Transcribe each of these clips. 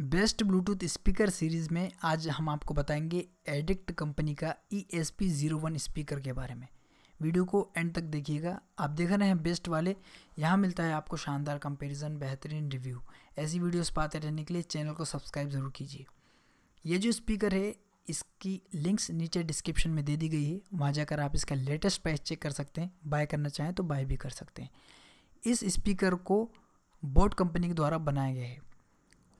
best Bluetooth speaker series में आज हम आपको बताएंगे एडिक्ट कंपनी का E S P zero one speaker के बारे में वीडियो को एंड तक देखिएगा आप देख रहे हैं बेस्ट वाले यहाँ मिलता है आपको शानदार कंपैरिजन बेहतरीन रिव्यू ऐसी वीडियोस पाते रहने के लिए चैनल को सब्सक्राइब ज़रूर कीजिए ये जो स्पीकर है इसकी लिंक्स नीचे डिस्क्रिप्शन में दे दी गई है वहाँ जाकर आप इसका लेटेस्ट प्राइस चेक कर सकते हैं बाय करना चाहें तो बाय भी कर सकते हैं इस स्पीकर को बोट कंपनी के द्वारा बनाया गया है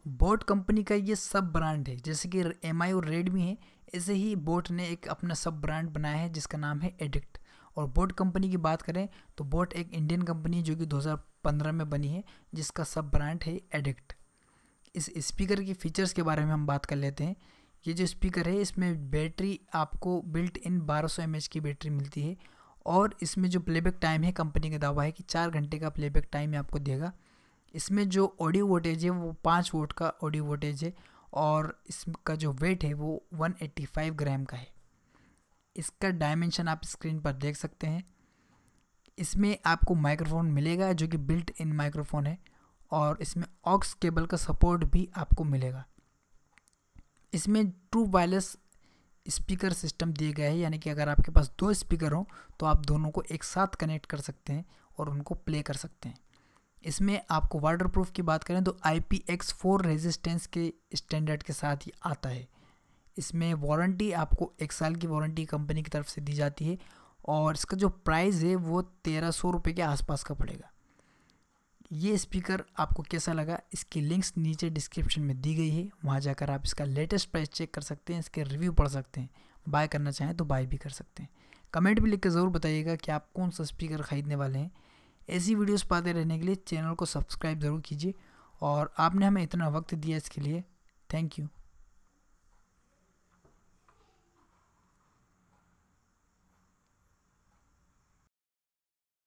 बोट कंपनी का ये सब ब्रांड है जैसे कि एम आई और रेडमी है ऐसे ही बोट ने एक अपना सब ब्रांड बनाया है जिसका नाम है एडिक्ट और बोट कंपनी की बात करें तो बोट एक इंडियन कंपनी है जो कि 2015 में बनी है जिसका सब ब्रांड है एडिक्ट इस स्पीकर के फीचर्स के बारे में हम बात कर लेते हैं ये जो स्पीकर है इसमें बैटरी आपको बिल्ट इन 1200 सौ की बैटरी मिलती है और इसमें जो प्लेबैक टाइम है कंपनी का दावा है कि चार घंटे का प्लेबैक टाइम आपको देगा इसमें जो ऑडियो वोटेज है वो पाँच वोट का ऑडियो वोटेज है और इसका जो वेट है वो 185 ग्राम का है इसका डायमेंशन आप स्क्रीन पर देख सकते हैं इसमें आपको माइक्रोफोन मिलेगा जो कि बिल्ट इन माइक्रोफोन है और इसमें ऑक्स केबल का सपोर्ट भी आपको मिलेगा इसमें ट्रू वायरलेस स्पीकर सिस्टम दिए गए हैं यानी कि अगर आपके पास दो स्पीकर हों तो आप दोनों को एक साथ कनेक्ट कर सकते हैं और उनको प्ले कर सकते हैं इसमें आपको वाटर प्रूफ की बात करें तो I P X four resistance के स्टैंडर्ड के साथ ही आता है इसमें वारंटी आपको एक साल की वारंटी कंपनी की तरफ से दी जाती है और इसका जो प्राइस है वो तेरह सौ रुपये के आसपास का पड़ेगा ये स्पीकर आपको कैसा लगा इसकी लिंक्स नीचे डिस्क्रिप्शन में दी गई है वहाँ जाकर आप इसका लेटेस्ट प्राइस चेक कर सकते हैं इसके रिव्यू पढ़ सकते हैं बाय करना चाहें तो बाय भी कर सकते हैं कमेंट भी लिख के ज़रूर बताइएगा कि आप कौन सा स्पीकर ख़रीदने वाले हैं ऐसी वीडियोस पाते रहने के लिए चैनल को सब्सक्राइब ज़रूर कीजिए और आपने हमें इतना वक्त दिया इसके लिए थैंक यू